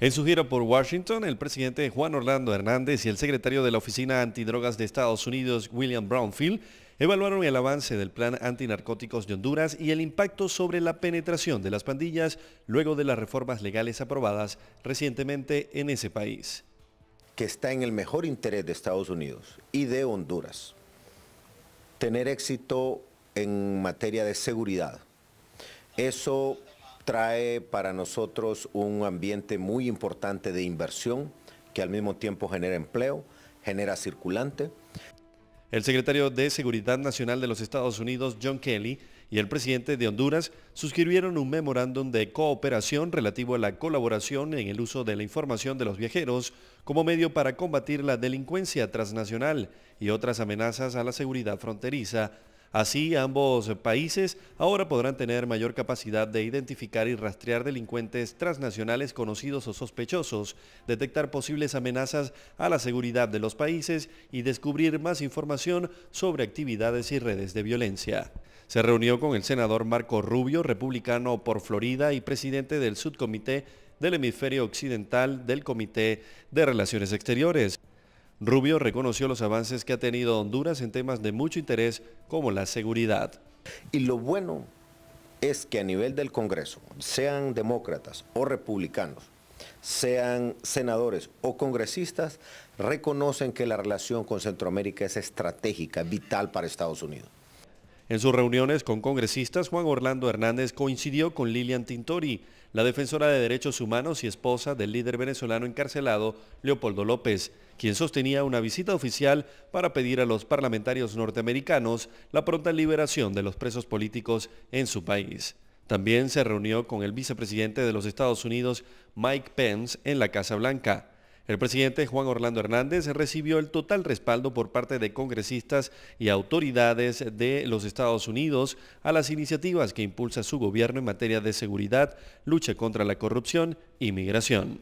En su gira por Washington, el presidente Juan Orlando Hernández y el secretario de la Oficina Antidrogas de Estados Unidos, William Brownfield, evaluaron el avance del plan antinarcóticos de Honduras y el impacto sobre la penetración de las pandillas luego de las reformas legales aprobadas recientemente en ese país. Que está en el mejor interés de Estados Unidos y de Honduras tener éxito en materia de seguridad. Eso trae para nosotros un ambiente muy importante de inversión que al mismo tiempo genera empleo, genera circulante. El secretario de Seguridad Nacional de los Estados Unidos, John Kelly, y el presidente de Honduras suscribieron un memorándum de cooperación relativo a la colaboración en el uso de la información de los viajeros como medio para combatir la delincuencia transnacional y otras amenazas a la seguridad fronteriza Así, ambos países ahora podrán tener mayor capacidad de identificar y rastrear delincuentes transnacionales conocidos o sospechosos, detectar posibles amenazas a la seguridad de los países y descubrir más información sobre actividades y redes de violencia. Se reunió con el senador Marco Rubio, republicano por Florida y presidente del subcomité del hemisferio occidental del Comité de Relaciones Exteriores. Rubio reconoció los avances que ha tenido Honduras en temas de mucho interés como la seguridad. Y lo bueno es que a nivel del Congreso, sean demócratas o republicanos, sean senadores o congresistas, reconocen que la relación con Centroamérica es estratégica, vital para Estados Unidos. En sus reuniones con congresistas, Juan Orlando Hernández coincidió con Lilian Tintori, la defensora de derechos humanos y esposa del líder venezolano encarcelado Leopoldo López, quien sostenía una visita oficial para pedir a los parlamentarios norteamericanos la pronta liberación de los presos políticos en su país. También se reunió con el vicepresidente de los Estados Unidos, Mike Pence, en la Casa Blanca. El presidente Juan Orlando Hernández recibió el total respaldo por parte de congresistas y autoridades de los Estados Unidos a las iniciativas que impulsa su gobierno en materia de seguridad, lucha contra la corrupción y migración.